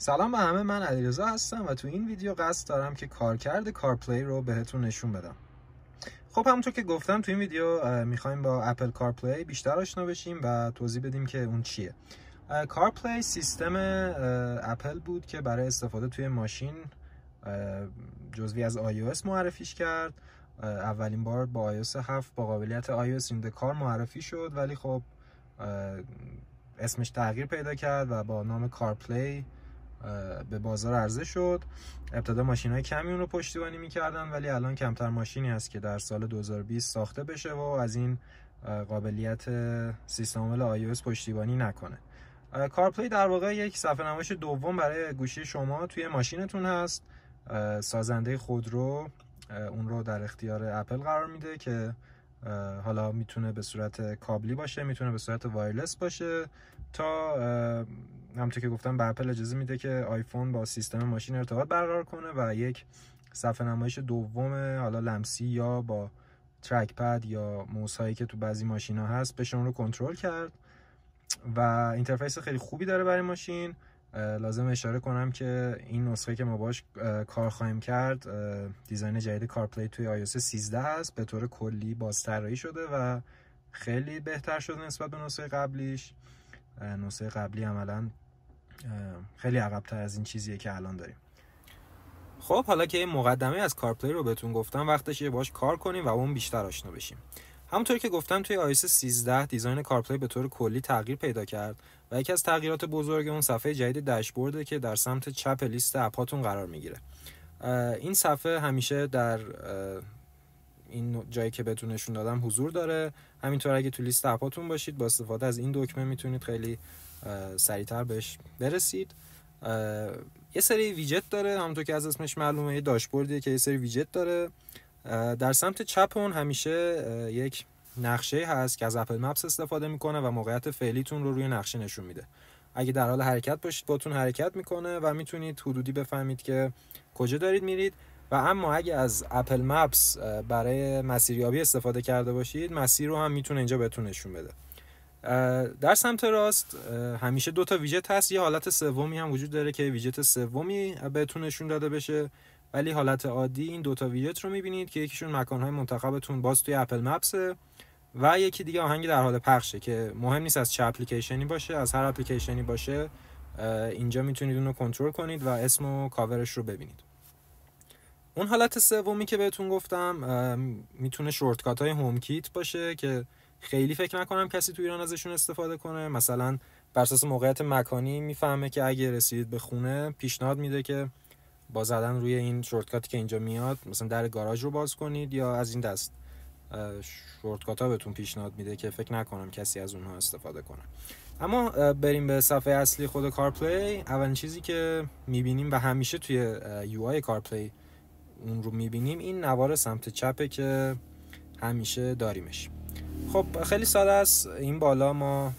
سلام به همه من علیرضا هستم و تو این ویدیو قصد دارم که کارکرد کارپلی رو بهتون نشون بدم خب همونطور که گفتم تو این ویدیو میخوایم با اپل کارپلی بیشتر آشنا بشیم و توضیح بدیم که اون چیه کارپلی سیستم اپل بود که برای استفاده توی ماشین جزوی از iOS معرفیش کرد اولین بار با iOS 7 با قابلیت iOS in the car معرفی شد ولی خب اسمش تغییر پیدا کرد و با نام کارپلی به بازار عرضه شد ابتدا ماشین های کمی اون رو پشتیبانی میکردن ولی الان کمتر ماشینی هست که در سال 2020 ساخته بشه و از این قابلیت سیستم عامل iOS پشتیبانی نکنه کارپلی در واقع یک صفحه نمایش دوم برای گوشی شما توی ماشینتون هست سازنده خودرو اون رو در اختیار اپل قرار میده که حالا میتونه به صورت کابلی باشه میتونه به صورت وایرلس باشه تا همونطور که گفتم به اپل اجازه میده که آیفون با سیستم ماشین ارتباط برقرار کنه و یک صفحه نمایش دوم حالا لمسی یا با ترک پد یا موس هایی که تو بعضی ماشینا هست بهشون رو کنترل کرد و اینترفیس خیلی خوبی داره برای ماشین لازم اشاره کنم که این نسخه که ما باش کار خواهیم کرد دیزاین جدید کارپلی توی iOS 13 هست به طور کلی بازطراحی شده و خیلی بهتر شده نسبت به نسخه قبلیش نسخه قبلی عملا خیلی عقبتر از این چیزیه که الان داریم خب حالا که این مقدمه از کارپلی رو بهتون گفتم وقتش یه باش کار کنیم و اون بیشتر آشنا بشیم همونطور که گفتم توی آیس 13 دیزاین کارپلی به طور کلی تغییر پیدا کرد و یکی از تغییرات بزرگ اون صفحه جدید داشبورده که در سمت چپ لیست اپاتون قرار میگیره این صفحه همیشه در این جایی که بهتون نشون دادم حضور داره همینطور اگه تو لیست اپاتون باشید با استفاده از این دکمه میتونید خیلی سریعتر بهش برسید یه سری ویجت داره همونطور که از اسمش معلومه یه داشبوردیه که یه سری ویجت داره در سمت چپ اون همیشه یک نقشه هست که از اپل مپس استفاده میکنه و موقعیت فعلیتون رو روی نقشه نشون میده اگه در حال حرکت باشید باتون حرکت میکنه و میتونید حدودی بفهمید که کجا دارید میرید و اما اگه از اپل مپس برای مسیریابی استفاده کرده باشید مسیر رو هم میتونه اینجا بهتون نشون بده در سمت راست همیشه دو تا ویجت هست یه حالت سومی هم وجود داره که ویجت سومی بهتون نشون داده بشه ولی حالت عادی این دوتا ویجت رو میبینید که یکیشون مکانهای منتخبتون باز توی اپل مپسه و یکی دیگه آهنگ در حال پخشه که مهم نیست از چه اپلیکیشنی باشه از هر اپلیکیشنی باشه اینجا میتونید اون رو کنترل کنید و اسم و کاورش رو ببینید اون حالت سومی که بهتون گفتم میتونه شورتکات های هوم کیت باشه که خیلی فکر نکنم کسی تو ایران ازشون استفاده کنه مثلا بر اساس موقعیت مکانی میفهمه که اگه رسید به خونه پیشنهاد میده که با زدن روی این شورتکاتی که اینجا میاد مثلا در گاراژ رو باز کنید یا از این دست شورتکات ها بهتون پیشنهاد میده که فکر نکنم کسی از اونها استفاده کنه اما بریم به صفحه اصلی خود کارپلی اولین چیزی که میبینیم و همیشه توی یو آی کارپلی اون رو میبینیم این نوار سمت چپه که همیشه داریمش خب خیلی ساده است این بالا ما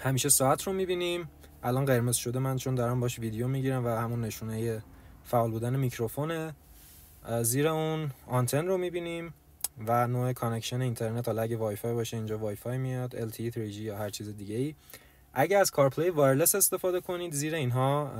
همیشه ساعت رو میبینیم الان قرمز شده من چون دارم باش ویدیو میگیرم و همون نشونه فعال بودن میکروفونه زیر اون آنتن رو میبینیم و نوع کانکشن اینترنت حالا اگه وایفای باشه اینجا وایفای میاد LTE 3G یا هر چیز دیگه ای اگه از کارپلی وایرلس استفاده کنید زیر اینها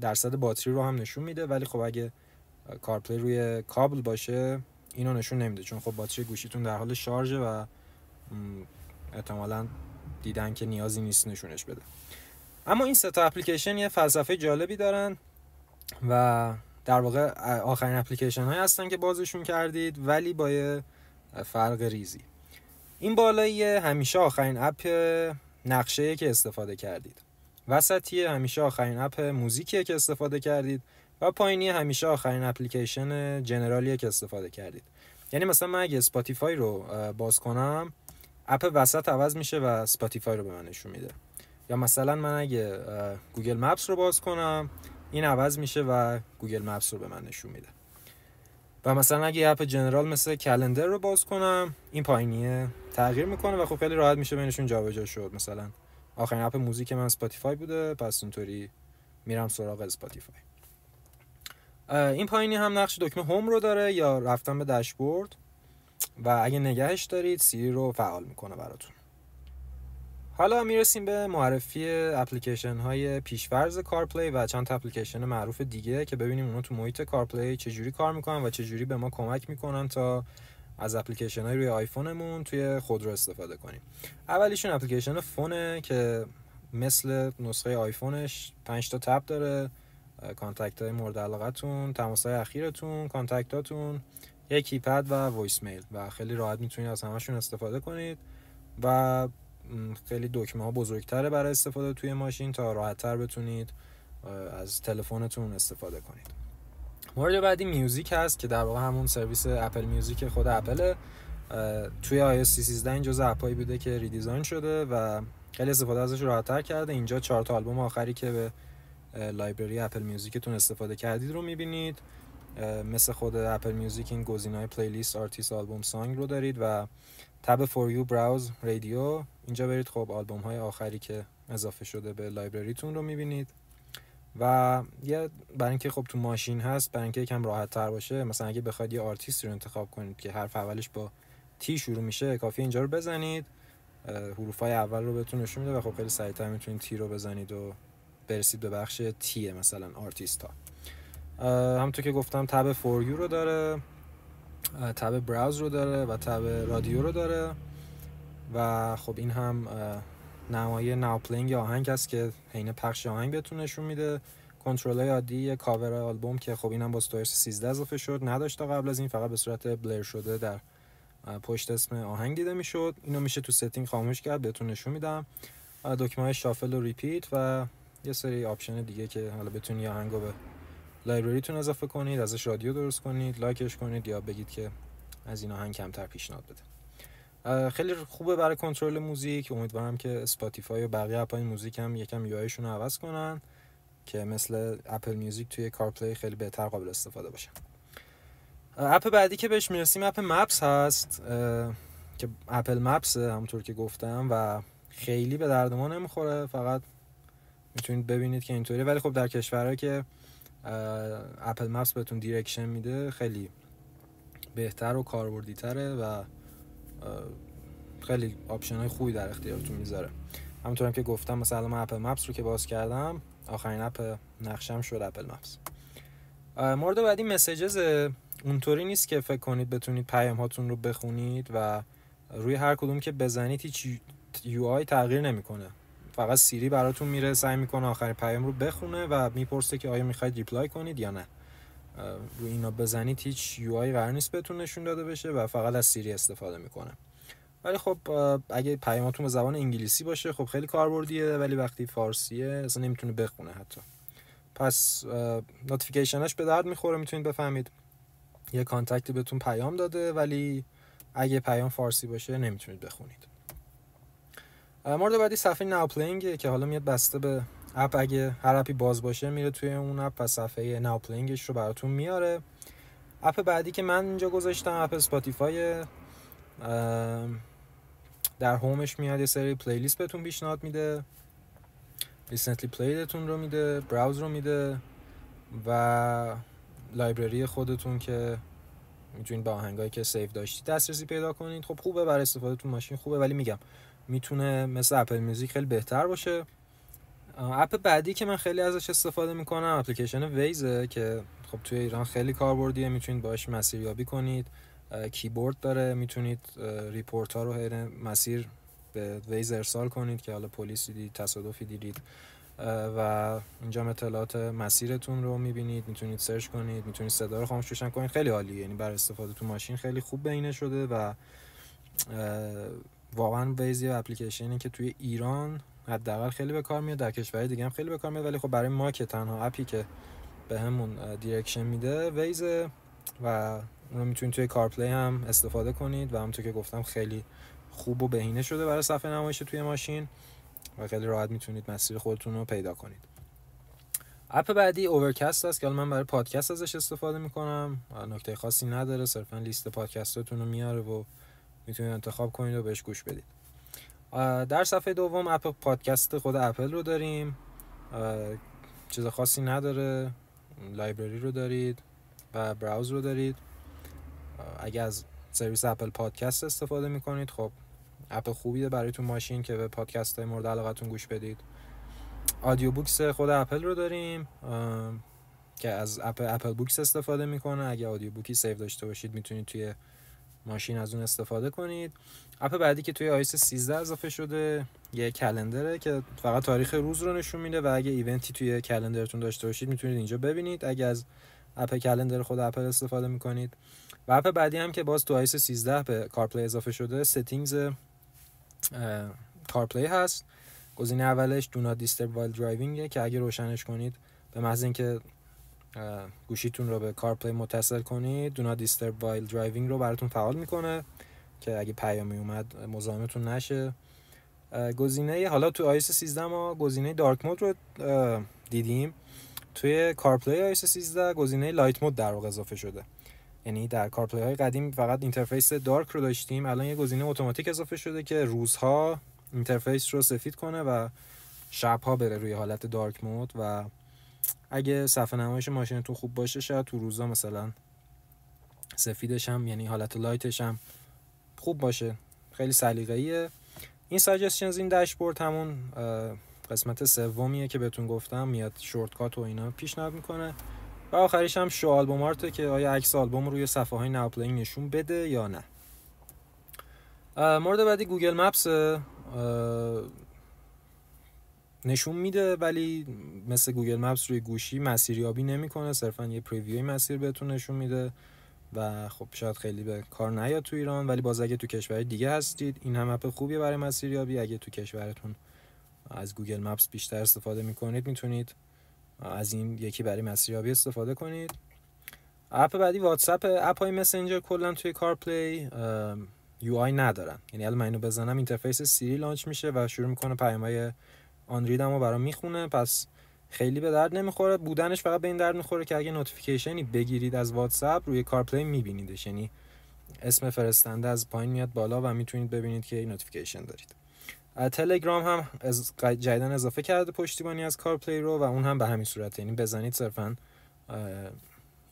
درصد باتری رو هم نشون میده ولی خب اگه کارپلی روی کابل باشه اینو نشون نمیده چون خب باتری گوشیتون در حال شارژه و احتمالا دیدن که نیازی نیست نشونش بده اما این سه تا اپلیکیشن یه فلسفه جالبی دارن و در واقع آخرین اپلیکیشن های هستن که بازشون کردید ولی با یه فرق ریزی این بالایی همیشه آخرین اپ نقشه که استفاده کردید وسطی همیشه آخرین اپ موزیکیه که استفاده کردید پایینی همیشه آخرین اپلیکیشن جنرالیه که استفاده کردید یعنی مثلا من اگه اسپاتیفای رو باز کنم اپ وسط عوض میشه و اسپاتیفای رو به من نشون میده یا مثلا من اگه گوگل مپس رو باز کنم این عوض میشه و گوگل مپس رو به من نشون میده و مثلا اگه اپ جنرال مثل کلندر رو باز کنم این پایینیه تغییر میکنه و خب خیلی راحت میشه بینشون جابجا شد مثلا آخرین اپ موزیک من اسپاتیفای بوده پس اونطوری میرم سراغ اسپاتیفای این پایینی هم نقش دکمه هوم رو داره یا رفتن به داشبورد و اگه نگهش دارید سیری رو فعال میکنه براتون حالا میرسیم به معرفی اپلیکیشن های پیشفرز کارپلی و چند اپلیکیشن معروف دیگه که ببینیم اونا تو محیط کارپلی چجوری کار میکنن و چجوری به ما کمک میکنن تا از اپلیکیشن های روی آیفونمون توی خودرو استفاده کنیم اولیشون اپلیکیشن فونه که مثل نسخه آیفونش 5 تا تب داره کانتکت های مورد علاقتون تماس های اخیرتون کانتکتاتون یک کیپد و وایس میل و خیلی راحت میتونید از همشون استفاده کنید و خیلی دکمه ها بزرگتره برای استفاده توی ماشین تا راحت تر بتونید از تلفنتون استفاده کنید مورد بعدی میوزیک هست که در واقع همون سرویس اپل میوزیک خود اپل توی آی 13 جزء اپایی بوده که ریدیزاین شده و خیلی استفاده ازش تر کرده اینجا چهار تا آلبوم آخری که به لایبرری اپل میوزیکتون استفاده کردید رو میبینید مثل خود اپل میوزیک این گزینه های پلیلیست آرتیست آلبوم سانگ رو دارید و تب فور یو براوز رادیو اینجا برید خب آلبوم های آخری که اضافه شده به لایبرریتون رو میبینید و یه برای اینکه خب تو ماشین هست برای اینکه یکم راحت تر باشه مثلا اگه بخواید یه آرتیست رو انتخاب کنید که حرف اولش با تی شروع میشه کافی اینجا رو بزنید حروف های اول رو بهتون نشون میده و خب خیلی سریعتر میتونید تی رو بزنید و برسید به بخش تیه مثلا آرتیست ها همونطور که گفتم تب یو رو داره تب براوز رو داره و تب رادیو رو داره و خب این هم نمایه ناپلینگ آهنگ هست که حین پخش آهنگ بهتون نشون میده کنترل های عادی کاور آلبوم که خب هم با ستایرس 13 اضافه شد نداشت تا قبل از این فقط به صورت بلر شده در پشت اسم آهنگ دیده میشد اینو میشه تو ستینگ خاموش کرد بهتون نشون میدم دکمه های شافل و ریپیت و یه سری آپشن دیگه که حالا بتونی آهنگو به لایبرریتون اضافه کنید ازش رادیو درست کنید لایکش کنید یا بگید که از این آهنگ کمتر پیشنهاد بده خیلی خوبه برای کنترل موزیک امیدوارم که اسپاتیفای و بقیه اپای موزیک هم یکم یو رو عوض کنن که مثل اپل میوزیک توی کارپلی خیلی بهتر قابل استفاده باشه اپ بعدی که بهش میرسیم اپ مپس هست که اپل مپس همونطور که گفتم و خیلی به درد ما نمیخوره فقط میتونید ببینید که اینطوری ولی خب در کشورهایی که اپل مپس بهتون دیرکشن میده خیلی بهتر و کاربردی تره و خیلی آپشن های خوبی در اختیارتون میذاره همونطور که گفتم مثلا من اپل مپس رو که باز کردم آخرین اپ نقشم شد اپل مپس مورد بعدی مسیجز اونطوری نیست که فکر کنید بتونید پیام هاتون رو بخونید و روی هر کدوم که بزنید هیچ یو آی تغییر نمیکنه فقط سیری براتون میره سعی میکنه آخرین پیام رو بخونه و میپرسه که آیا میخواید ریپلای کنید یا نه رو اینا بزنید هیچ یو آی قرار نیست بهتون نشون داده بشه و فقط از سیری استفاده میکنه ولی خب اگه پیاماتون به زبان انگلیسی باشه خب خیلی کاربردیه ولی وقتی فارسیه اصلا نمیتونه بخونه حتی پس نوتیفیکیشنش به درد میخوره میتونید بفهمید یه کانتکتی بهتون پیام داده ولی اگه پیام فارسی باشه نمیتونید بخونید مورد بعدی صفحه ناو پلینگه که حالا میاد بسته به اپ اگه هر اپی باز باشه میره توی اون اپ و صفحه ناو پلینگش رو براتون میاره اپ بعدی که من اینجا گذاشتم اپ سپاتیفای در هومش میاد یه سری پلیلیست بهتون پیشنهاد میده ریسنتلی پلیدتون رو میده براوز رو میده و لایبرری خودتون که میتونید به آهنگایی که سیف داشتید دسترسی پیدا کنید خب خوبه برای استفاده تو ماشین خوبه ولی میگم میتونه مثل اپل میوزیک خیلی بهتر باشه اپ بعدی که من خیلی ازش استفاده میکنم اپلیکیشن ویزه که خب توی ایران خیلی کاربردیه میتونید باش مسیریابی کنید کیبورد داره میتونید ریپورت ها رو هر مسیر به ویز ارسال کنید که حالا پلیسی دید تصادفی دیدید و اینجا اطلاعات مسیرتون رو میبینید میتونید سرچ کنید میتونید صدا رو خاموش خیلی عالیه یعنی برای استفاده تو ماشین خیلی خوب بینه شده و واقعا ویزی یه اپلیکیشنی که توی ایران حداقل خیلی به کار میاد در کشورهای دیگه هم خیلی به کار میاد ولی خب برای ما که تنها اپی که به همون دیرکشن میده ویز و اون رو میتونید توی کارپلی هم استفاده کنید و همونطور که گفتم خیلی خوب و بهینه شده برای صفحه نمایش توی ماشین و خیلی راحت میتونید مسیر خودتون رو پیدا کنید اپ بعدی اوورکست است که من برای پادکست ازش استفاده میکنم نکته خاصی نداره صرفا لیست پادکستتون رو میاره و میتونید انتخاب کنید و بهش گوش بدید در صفحه دوم اپ پادکست خود اپل رو داریم چیز خاصی نداره لایبرری رو دارید و براوز رو دارید اگر از سرویس اپل پادکست استفاده میکنید خب اپ خوبیه برای تو ماشین که به پادکست های مورد علاقتون گوش بدید آدیو بوکس خود اپل رو داریم که از اپ اپل بوکس استفاده میکنه اگر آدیو بوکی سیو داشته باشید میتونید توی ماشین از اون استفاده کنید اپ بعدی که توی آیس 13 اضافه شده یه کلندره که فقط تاریخ روز رو نشون میده و اگه ایونتی توی کلندرتون داشته باشید میتونید اینجا ببینید اگه از اپ کلندر خود اپل استفاده میکنید و اپ بعدی هم که باز تو آیس 13 به کارپلی اضافه شده سیتینگز کارپلی هست گزینه اولش دونات دیستر دیسترب وایل درایوینگه که اگه روشنش کنید به محض اینکه گوشیتون رو به کارپلی متصل کنید دونا دیستر disturb درایوینگ رو براتون فعال میکنه که اگه پیامی اومد مزاحمتون نشه گزینه حالا تو آیس 13 ما گزینه دارک مود رو دیدیم توی کارپلی آیس 13 گزینه لایت مود در واقع اضافه شده یعنی در کارپلی های قدیم فقط اینترفیس دارک رو داشتیم الان یه گزینه اتوماتیک اضافه شده که روزها اینترفیس رو سفید کنه و شبها بره روی حالت دارک مود و اگه صفحه نمایش ماشین تو خوب باشه شاید تو روزا مثلا سفیدش هم یعنی حالت لایتش هم خوب باشه خیلی سلیقه‌ایه این ساجستشنز این داشبورد همون قسمت سومیه که بهتون گفتم میاد شورتکات و اینا پیشنهاد میکنه و آخریش هم شو آلبوم آرته که آیا عکس آلبوم روی صفحه های ناپلینگ نشون بده یا نه مورد بعدی گوگل مپس نشون میده ولی مثل گوگل مپس روی گوشی مسیریابی نمیکنه صرفا یه پریویوی مسیر بهتون نشون میده و خب شاید خیلی به کار نیاد تو ایران ولی باز اگه تو کشور دیگه هستید این هم اپ خوبیه برای مسیریابی اگه تو کشورتون از گوگل مپس بیشتر استفاده میکنید میتونید از این یکی برای مسیریابی استفاده کنید اپ بعدی واتس اپ های مسنجر کلا توی کار یو آی ندارن یعنی الان من اینو بزنم اینترفیس سیری لانچ میشه و شروع میکنه پیامای آنرید هم برام میخونه پس خیلی به درد نمیخوره بودنش فقط به این درد میخوره که اگه نوتیفیکیشنی بگیرید از واتساپ روی کارپلی میبینیدش یعنی اسم فرستنده از پایین میاد بالا و میتونید ببینید که یه نوتیفیکیشن دارید تلگرام هم از اضافه کرده پشتیبانی از کارپلی رو و اون هم به همین صورت یعنی بزنید صرفا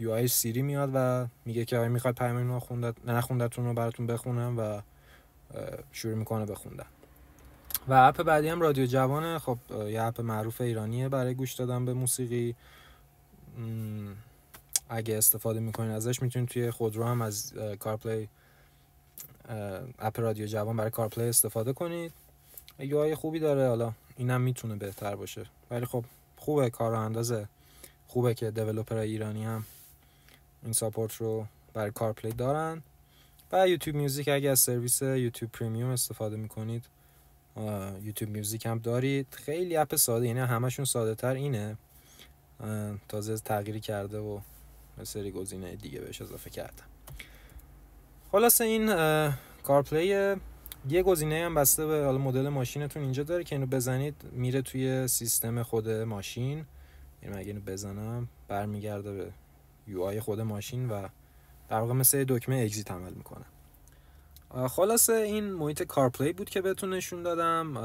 یو آی سیری میاد و میگه که میخواد پیام نخوندتون رو براتون بخونم و شروع میکنه بخوندن و اپ بعدی هم رادیو جوانه خب یه اپ معروف ایرانیه برای گوش دادن به موسیقی اگه استفاده میکنین ازش میتونید توی خودرو هم از کارپلی اپ رادیو جوان برای کارپلی استفاده کنید های خوبی داره حالا اینم میتونه بهتر باشه ولی خب خوبه کار اندازه خوبه که های ایرانی هم این ساپورت رو برای کارپلی دارن و یوتیوب میوزیک اگه از سرویس یوتیوب پریمیوم استفاده میکنید یوتیوب میوزیک هم دارید خیلی اپ ساده اینه یعنی همشون ساده تر اینه تازه تغییری کرده و سری گزینه دیگه بهش اضافه کردم خلاص این کارپلی یه گزینه هم بسته به مدل ماشینتون اینجا داره که اینو بزنید میره توی سیستم خود ماشین یعنی اگه اینو بزنم برمیگرده به یو آی خود ماشین و در واقع مثل دکمه اگزیت عمل میکنه خلاصه این محیط کارپلی بود که بهتون نشون دادم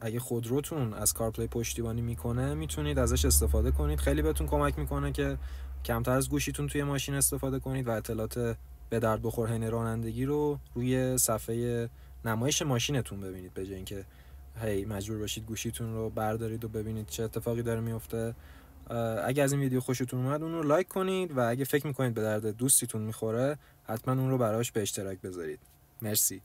اگه خودروتون از کارپلی پشتیبانی میکنه میتونید ازش استفاده کنید خیلی بهتون کمک میکنه که کمتر از گوشیتون توی ماشین استفاده کنید و اطلاعات به درد بخور حین رانندگی رو روی صفحه نمایش ماشینتون ببینید به جای اینکه هی مجبور باشید گوشیتون رو بردارید و ببینید چه اتفاقی داره میفته اگه از این ویدیو خوشتون اومد اون رو لایک کنید و اگه فکر میکنید به درد دوستیتون میخوره حتما اون رو براش به اشتراک بذارید مرسی